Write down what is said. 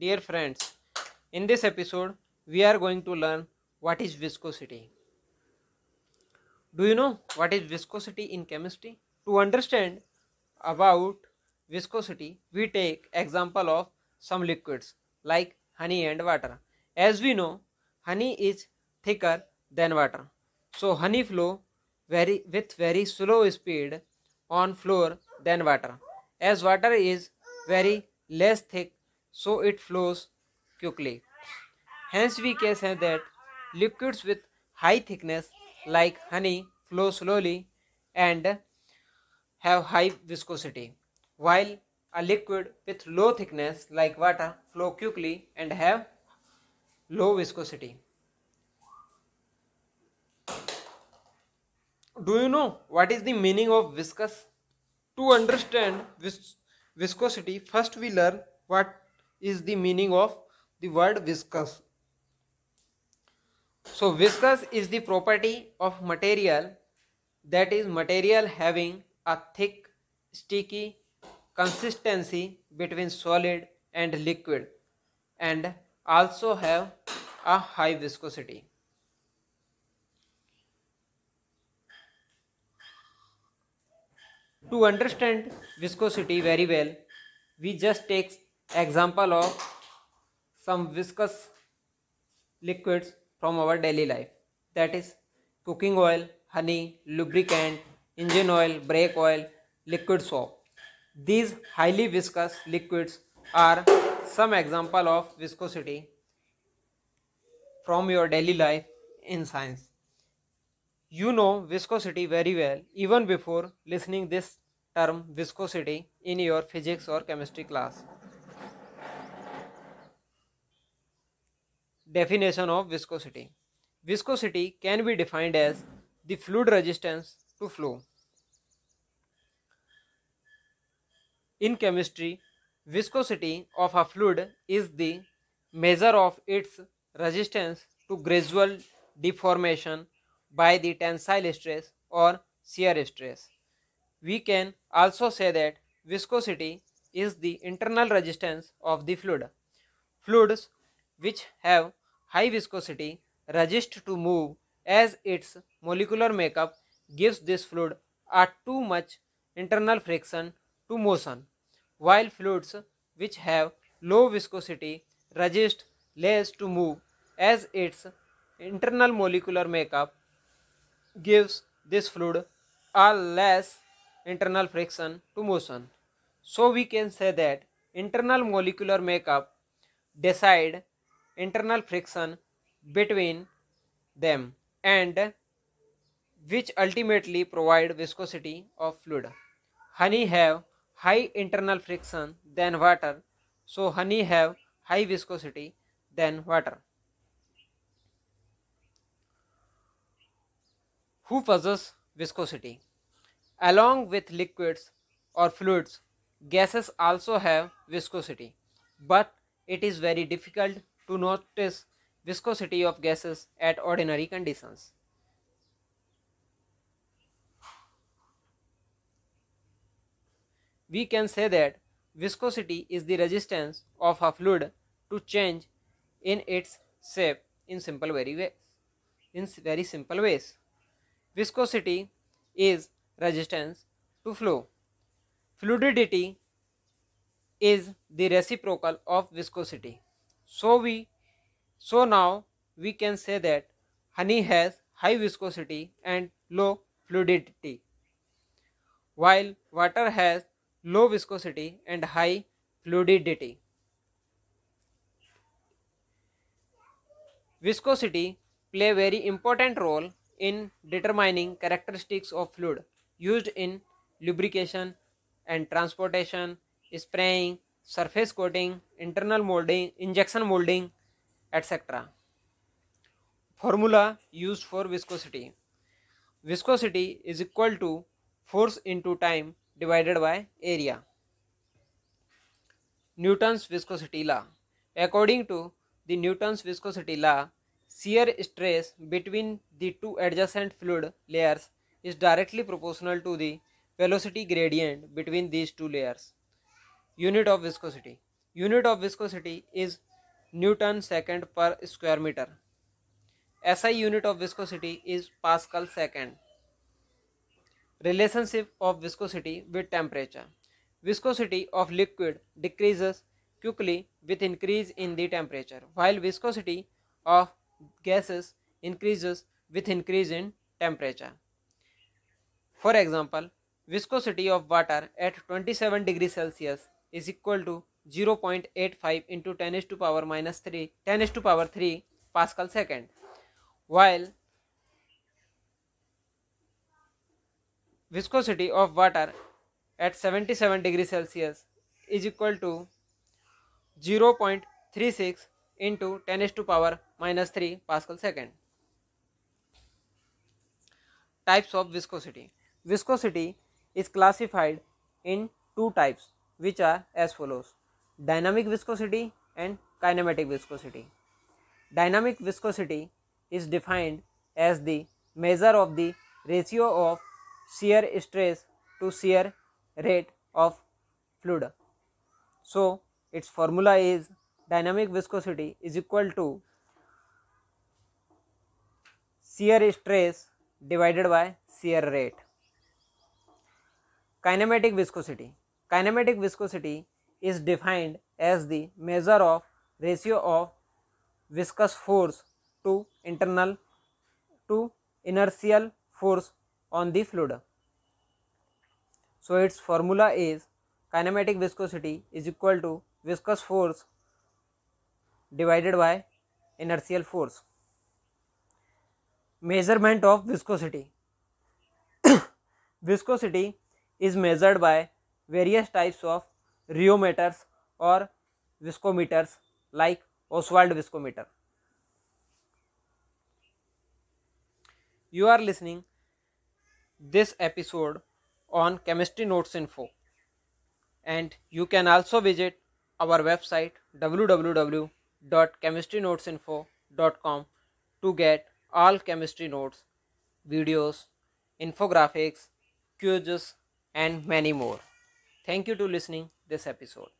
Dear friends, in this episode, we are going to learn what is viscosity. Do you know what is viscosity in chemistry? To understand about viscosity, we take example of some liquids like honey and water. As we know, honey is thicker than water. So honey flow very with very slow speed on floor than water as water is very less thick so it flows quickly. Hence, we can say that liquids with high thickness, like honey, flow slowly and have high viscosity, while a liquid with low thickness, like water, flow quickly and have low viscosity. Do you know what is the meaning of viscous? To understand vis- viscosity, first we learn what is the meaning of the word viscous. So viscous is the property of material that is material having a thick sticky consistency between solid and liquid and also have a high viscosity. To understand viscosity very well, we just take example of some viscous liquids from our daily life that is cooking oil honey lubricant engine oil brake oil liquid soap these highly viscous liquids are some example of viscosity from your daily life in science you know viscosity very well even before listening this term viscosity in your physics or chemistry class definition of viscosity. Viscosity can be defined as the fluid resistance to flow. In chemistry, viscosity of a fluid is the measure of its resistance to gradual deformation by the tensile stress or shear stress. We can also say that viscosity is the internal resistance of the fluid. Fluids which have high viscosity resists to move as its molecular makeup gives this fluid a too much internal friction to motion, while fluids which have low viscosity resist less to move as its internal molecular makeup gives this fluid a less internal friction to motion. So we can say that internal molecular makeup decide internal friction between them and which ultimately provide viscosity of fluid. Honey have high internal friction than water, so honey have high viscosity than water. Who possess viscosity? Along with liquids or fluids, gases also have viscosity, but it is very difficult to notice viscosity of gases at ordinary conditions. We can say that viscosity is the resistance of a fluid to change in its shape in simple very ways. In very simple ways, viscosity is resistance to flow. Fluidity is the reciprocal of viscosity. So we so now we can say that honey has high viscosity and low fluidity while water has low viscosity and high fluidity. Viscosity play very important role in determining characteristics of fluid used in lubrication and transportation, spraying, surface coating internal moulding injection moulding etcetera formula use for viscosity viscosity is equal to force into time divided by area Newton's viscosity law according to the Newton's viscosity law shear stress between the two adjacent fluid layers is directly proportional to the velocity gradient between these two layers unit of viscosity unit of viscosity is newton second per square meter SI unit of viscosity is Pascal second. Relationship of viscosity with temperature. Viscosity of liquid decreases quickly with increase in the temperature, while viscosity of gases increases with increase in temperature. For example, viscosity of water at 27 degrees Celsius is equal to 0.85 into 10 is to power minus 3 10 is to power 3 pascal second while viscosity of water at 77 degree celsius is equal to 0.36 into 10 is to power minus 3 pascal second types of viscosity viscosity is classified in two types which are as follows dynamic viscosity and kinematic viscosity. Dynamic viscosity is defined as the measure of the ratio of shear stress to shear rate of fluid. So, its formula is dynamic viscosity is equal to shear stress divided by shear rate. Kinematic viscosity Kinematic viscosity is defined as the measure of ratio of viscous force to internal to inertial force on the fluid. So, its formula is kinematic viscosity is equal to viscous force divided by inertial force. Measurement of viscosity. viscosity is measured by various types of rheometers or viscometers like Oswald viscometer. You are listening this episode on Chemistry Notes Info and you can also visit our website www.chemistrynotesinfo.com to get all chemistry notes, videos, infographics, quizzes and many more. Thank you to listening this episode.